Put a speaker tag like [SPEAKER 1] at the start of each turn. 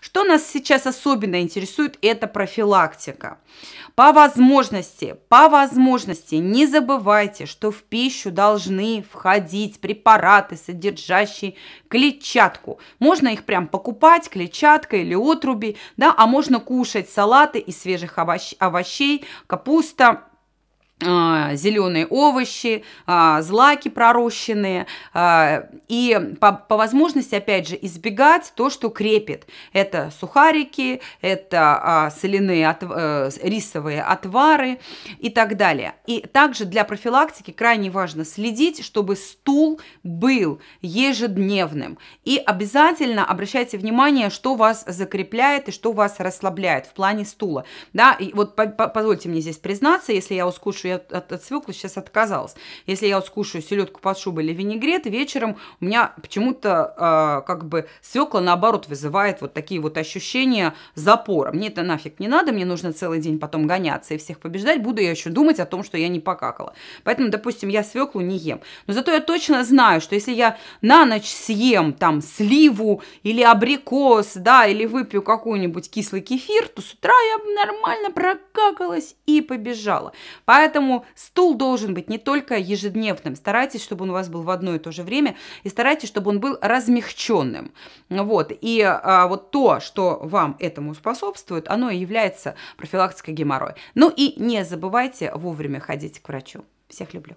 [SPEAKER 1] Что нас сейчас особенно интересует, это профилактика. По возможности, по возможности не забывайте, что в пищу должны входить препараты, содержащие клетчатку. Можно их прям покупать, клетчаткой или отруби, да, а можно кушать салаты из свежих овощ овощей, капуста, а, зеленые овощи, а, злаки пророщенные. А, и по, по возможности, опять же, избегать то, что крепит. Это сухарики, это а, соляные, отв... Э, рисовые отвары и так далее. И также для профилактики крайне важно следить, чтобы стул был ежедневным. И обязательно обращайте внимание, что вас закрепляет и что вас расслабляет в плане стула. Да, и вот по -по позвольте мне здесь признаться, если я ускушу, я от свеклы сейчас отказалась. Если я вот скушаю селедку под шубой или винегрет, вечером у меня почему-то э, как бы свекла наоборот вызывает вот такие вот ощущения запора. Мне это нафиг не надо, мне нужно целый день потом гоняться и всех побеждать, буду я еще думать о том, что я не покакала. Поэтому, допустим, я свеклу не ем. Но зато я точно знаю, что если я на ночь съем там сливу или абрикос, да, или выпью какой-нибудь кислый кефир, то с утра я нормально прокакалась и побежала. Поэтому Стул должен быть не только ежедневным. Старайтесь, чтобы он у вас был в одно и то же время. И старайтесь, чтобы он был размягченным. Вот. И а, вот то, что вам этому способствует, оно и является профилактикой геморроя. Ну и не забывайте вовремя ходить к врачу. Всех люблю.